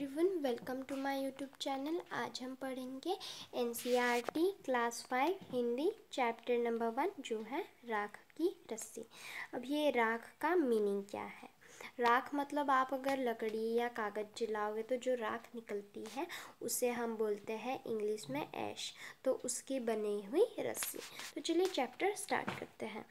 everyone welcome to my YouTube channel आज हम पढ़ेंगे NCERT class five Hindi chapter number one जो है राख की रस्सी अब ये राख का मीनिंग क्या है राख मतलब आप अगर लकड़ी या कागज़ जलाओगे तो जो राख निकलती है उसे हम बोलते हैं इंग्लिश में ऐश तो उसकी बनी हुई रस्सी तो चलिए चैप्टर स्टार्ट करते हैं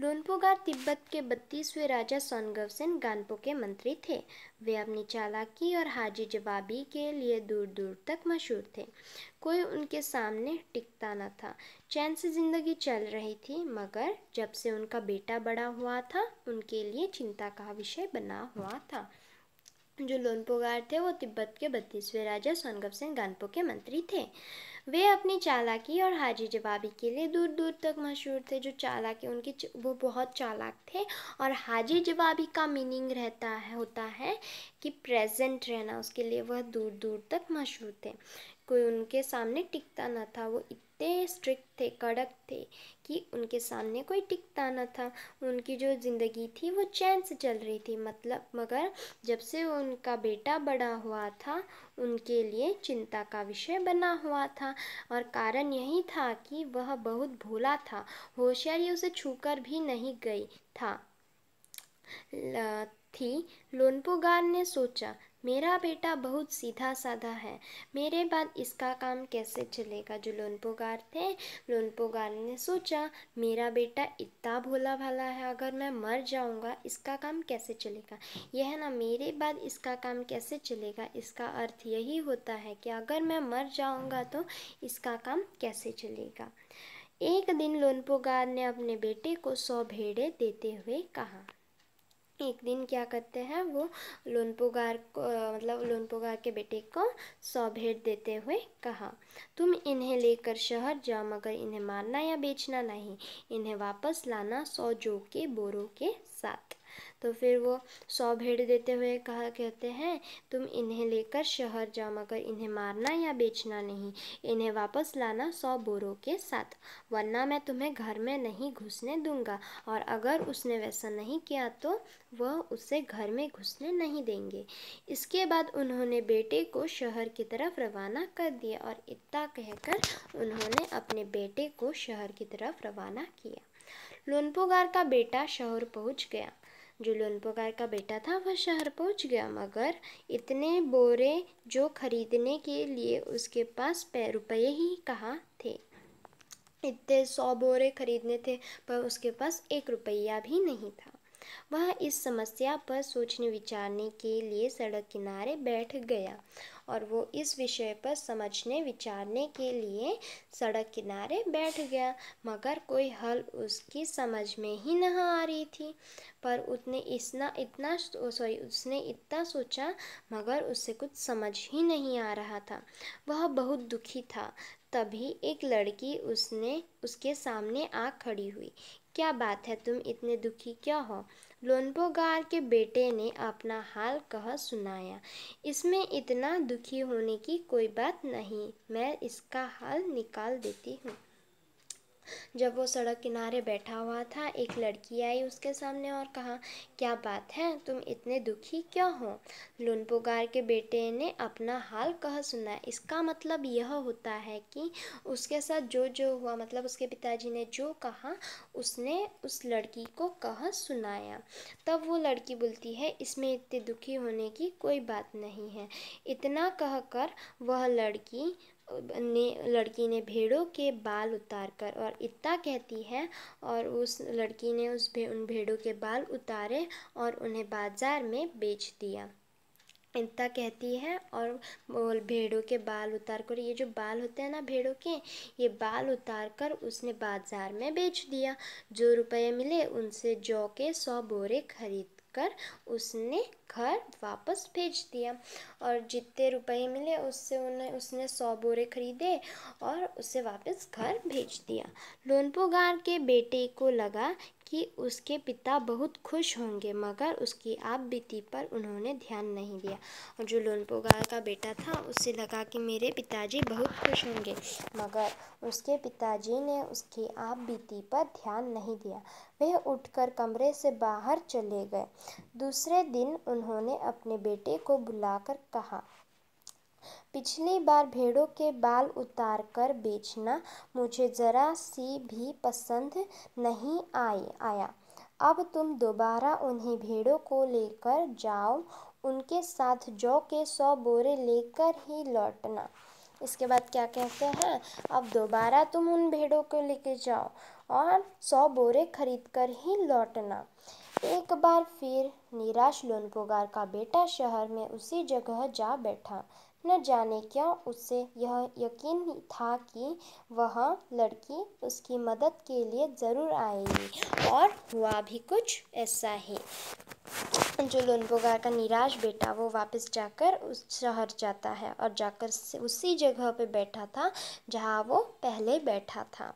लोनपोगार तिब्बत के बत्तीसवें राजा सोनगव सेन गानपो के मंत्री थे वे अपनी चालाकी और हाजी जवाबी के लिए दूर दूर तक मशहूर थे कोई उनके सामने टिकता न था चैन से ज़िंदगी चल रही थी मगर जब से उनका बेटा बड़ा हुआ था उनके लिए चिंता का विषय बना हुआ था जो लोनपोगार थे वो तिब्बत के बत्तीसवें राजा सोनगव सेन गानपो के मंत्री थे वे अपनी चालाकी और हाजी जवाबी के लिए दूर दूर तक मशहूर थे जो चालाकी उनकी च, वो बहुत चालाक थे और हाजी जवाबी का मीनिंग रहता है होता है कि प्रेजेंट रहना उसके लिए वह दूर दूर तक मशहूर थे कोई उनके सामने टिकता न था वो इतने स्ट्रिक्ट थे कड़क थे कि उनके सामने कोई टिकता ना था उनकी जो ज़िंदगी थी वो चैन से चल रही थी मतलब मगर जब से उनका बेटा बड़ा हुआ था उनके लिए चिंता का विषय बना हुआ था और कारण यही था कि वह बहुत भोला था होशियारी उसे छूकर भी नहीं गई था थी लोनपोगार ने सोचा मेरा बेटा बहुत सीधा साधा है मेरे बाद इसका काम कैसे चलेगा जो लोन पुकार थे लोन पुकार ने सोचा मेरा बेटा इतना भोला भाला है अगर मैं मर जाऊँगा इसका काम कैसे चलेगा यह ना मेरे बाद इसका काम कैसे चलेगा इसका अर्थ यही होता है कि अगर मैं मर जाऊँगा तो इसका काम कैसे चलेगा एक दिन लोनपोगार ने अपने बेटे को सौ भेड़े देते हुए कहा एक दिन क्या करते हैं वो लोनपोगार को मतलब लोनपोगार के बेटे को सौ भेंट देते हुए कहा तुम इन्हें लेकर शहर जाओ मगर इन्हें मारना या बेचना नहीं इन्हें वापस लाना सौ जो के बोरों के साथ तो फिर वो सौ भेड़ देते हुए कहा कहते हैं तुम इन्हें लेकर शहर जमा कर इन्हें मारना या बेचना नहीं इन्हें वापस लाना सौ बोरों के साथ वरना मैं तुम्हें घर में नहीं घुसने दूंगा और अगर उसने वैसा नहीं किया तो वह उसे घर में घुसने नहीं देंगे इसके बाद उन्होंने बेटे को शहर की तरफ रवाना कर दिया और इतना कहकर उन्होंने अपने बेटे को शहर की तरफ रवाना किया लोनपोगार का बेटा शहर पहुंच गया जो पुकार का बेटा था वह शहर पहुंच गया मगर इतने बोरे जो खरीदने के लिए उसके पास रुपये ही कहाँ थे इतने सौ बोरे खरीदने थे पर उसके पास एक रुपया भी नहीं था वह इस समस्या पर सोचने विचारने के लिए सड़क किनारे बैठ गया और वो इस विषय पर समझने विचारने के लिए सड़क किनारे बैठ गया मगर कोई हल उसकी समझ में ही नहीं आ रही थी पर उसने इतना इतना सॉरी उसने इतना सोचा मगर उससे कुछ समझ ही नहीं आ रहा था वह बहुत दुखी था तभी एक लड़की उसने उसके सामने आ खड़ी हुई क्या बात है तुम इतने दुखी क्या हो लोनपोगार के बेटे ने अपना हाल कह सुनाया इसमें इतना दुखी होने की कोई बात नहीं मैं इसका हाल निकाल देती हूँ जब वो सड़क किनारे बैठा हुआ था एक लड़की आई उसके सामने और कहा क्या बात है तुम इतने दुखी क्यों हो पुकार के बेटे ने अपना हाल कह सुना इसका मतलब यह होता है कि उसके साथ जो जो हुआ मतलब उसके पिताजी ने जो कहा उसने उस लड़की को कह सुनाया तब वो लड़की बोलती है इसमें इतने दुखी होने की कोई बात नहीं है इतना कहकर वह लड़की ने लड़की ने भेड़ों के बाल उतार कर और इत्ता कहती है और उस लड़की ने उस भे उन भेड़ों के बाल उतारे और उन्हें बाज़ार में बेच दिया इत्ता कहती है और भेड़ों के बाल उतार कर ये जो बाल होते हैं ना भेड़ों के ये बाल उतार कर उसने बाज़ार में बेच दिया जो रुपए मिले उनसे जौ के सौ बोरे खरीद कर उसने घर वापस भेज दिया और जितने रुपए मिले उससे उन्हें उसने सौ बोरे खरीदे और उसे वापस घर भेज दिया लोनपोगार के बेटे को लगा कि उसके पिता बहुत खुश होंगे मगर उसकी आप बीती पर उन्होंने ध्यान नहीं दिया और जो लोनपोगा का बेटा था उसे लगा कि मेरे पिताजी बहुत खुश होंगे मगर उसके पिताजी ने उसकी आप बीती पर ध्यान नहीं दिया वह उठकर कमरे से बाहर चले गए दूसरे दिन उन्होंने अपने बेटे को बुलाकर कहा पिछली बार भेड़ों के बाल उतारकर बेचना मुझे जरा सी भी पसंद नहीं आया अब तुम दोबारा उन्हीं भेड़ों को लेकर जाओ उनके साथ जौ के सौ बोरे लेकर ही लौटना इसके बाद क्या कहते हैं अब दोबारा तुम उन भेड़ों को लेके जाओ और सौ बोरे खरीद कर ही लौटना एक बार फिर निराश लोनपोगार का बेटा शहर में उसी जगह जा बैठा न जाने क्यों उसे यह यकीन था कि वह लड़की उसकी मदद के लिए ज़रूर आएगी और हुआ भी कुछ ऐसा ही जो लोनपोगार का निराश बेटा वो वापस जाकर उस शहर जाता है और जाकर उसी जगह पे बैठा था जहाँ वो पहले बैठा था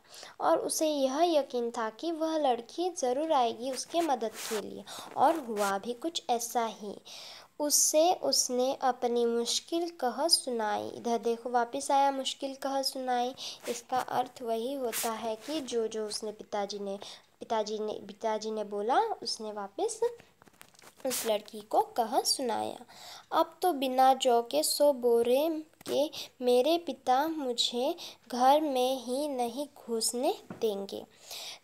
और उसे यह यकीन था कि वह लड़की ज़रूर आएगी उसके मदद के लिए और हुआ भी कुछ ऐसा ही उससे उसने अपनी मुश्किल कह सुनाई इधर देखो वापस आया मुश्किल कह सुनाई इसका अर्थ वही होता है कि जो जो उसने पिताजी ने पिताजी ने पिताजी ने बोला उसने वापस उस लड़की को कह सुनाया अब तो बिना जौ के सो बोरे के मेरे पिता मुझे घर में ही नहीं घुसने देंगे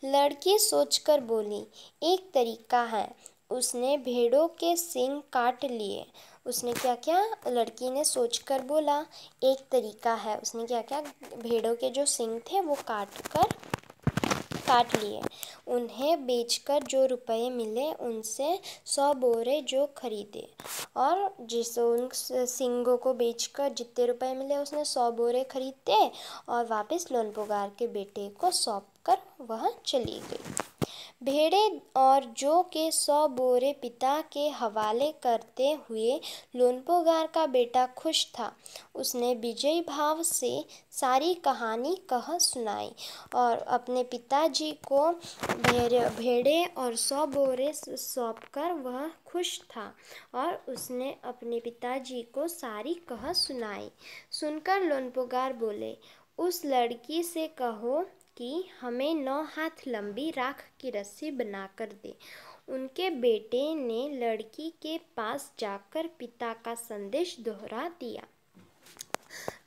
लड़की सोचकर बोली एक तरीका है उसने भेड़ों के सिंग काट लिए उसने क्या क्या लड़की ने सोचकर बोला एक तरीका है उसने क्या क्या भेड़ों के जो सिंग थे वो काट कर काट लिए उन्हें बेचकर जो रुपए मिले उनसे सौ बोरे जो खरीदे और जिस उन सिंगों को बेचकर जितने रुपए मिले उसने सौ बोरे खरीदे और वापस लोनपोगार के बेटे को सौंप कर वह चली गई भेड़े और जो के सौ बोरे पिता के हवाले करते हुए लोनपोगार का बेटा खुश था उसने विजयी भाव से सारी कहानी कह सुनाई और अपने पिताजी को भेड़े और सौ बोरे सौंप कर वह खुश था और उसने अपने पिताजी को सारी कह सुनाई सुनकर लोनपोगार बोले उस लड़की से कहो कि हमें नौ हाथ लंबी राख की रस्सी बना कर दे उनके बेटे ने लड़की के पास जाकर पिता का संदेश दोहरा दिया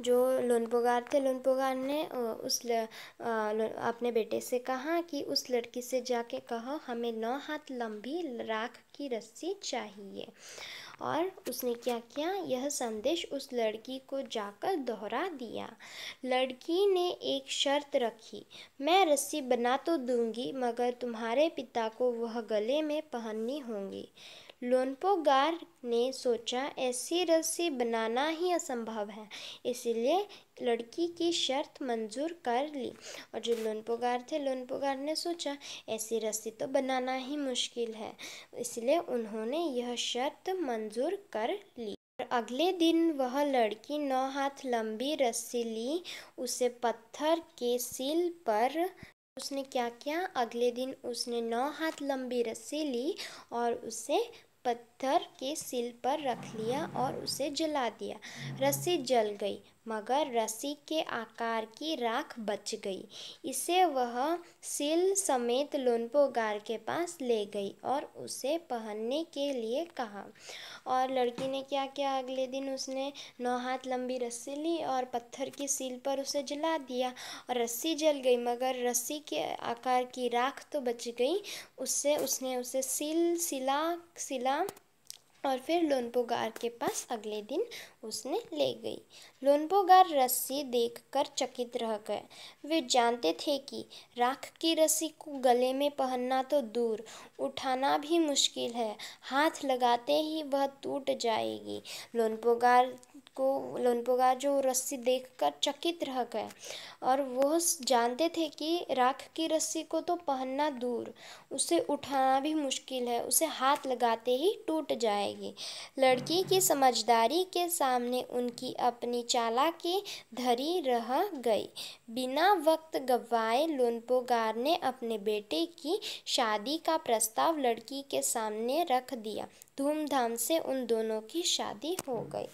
जो लोनपोगार थे लोनपोगार ने उस अपने बेटे से कहा कि उस लड़की से जाके कहो हमें नौ हाथ लंबी राख की रस्सी चाहिए और उसने क्या किया यह संदेश उस लड़की को जाकर दोहरा दिया लड़की ने एक शर्त रखी मैं रस्सी बना तो दूंगी मगर तुम्हारे पिता को वह गले में पहननी होगी लोनपोगार ने सोचा ऐसी रस्सी बनाना ही असंभव है इसलिए लड़की की शर्त मंजूर कर ली और जो लोनपोगार थे लोनपोगार ने सोचा ऐसी रस्सी तो बनाना ही मुश्किल है इसलिए उन्होंने यह शर्त मंजूर कर ली अगले दिन वह लड़की नौ हाथ लंबी रस्सी ली उसे पत्थर के सील पर उसने क्या किया अगले दिन उसने नौ हाथ लंबी रस्सी ली और उसे पत्थर के सिल पर रख लिया और उसे जला दिया रस्सी जल गई मगर रस्सी के आकार की राख बच गई इसे वह सिल समेत लोनपोगार के पास ले गई और उसे पहनने के लिए कहा और लड़की ने क्या किया अगले दिन उसने नौ हाथ लंबी रस्सी ली और पत्थर की सील पर उसे जला दिया और रस्सी जल गई मगर रस्सी के आकार की राख तो बच गई उससे उसने उसे सिल सिला सिला और फिर लोनपोगार के पास अगले दिन उसने ले गई लोनपोगार रस्सी देखकर चकित रह गए वे जानते थे कि राख की रस्सी को गले में पहनना तो दूर उठाना भी मुश्किल है हाथ लगाते ही वह टूट जाएगी लोनपोगार को लोनपोगा जो रस्सी देखकर चकित रह गए और वह जानते थे कि राख की रस्सी को तो पहनना दूर उसे उठाना भी मुश्किल है उसे हाथ लगाते ही टूट जाएगी लड़की की समझदारी के सामने उनकी अपनी चाला की धरी रह गई बिना वक्त गवाए लोनपोगार ने अपने बेटे की शादी का प्रस्ताव लड़की के सामने रख दिया धूमधाम से उन दोनों की शादी हो गई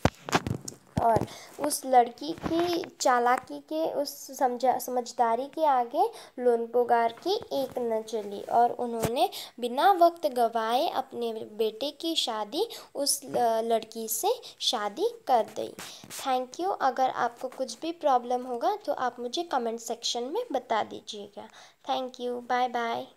और उस लड़की की चालाकी के उस समझा समझदारी के आगे लोनपोगार की एक न चली और उन्होंने बिना वक्त गवाए अपने बेटे की शादी उस लड़की से शादी कर दी थैंक यू अगर आपको कुछ भी प्रॉब्लम होगा तो आप मुझे कमेंट सेक्शन में बता दीजिएगा थैंक यू बाय बाय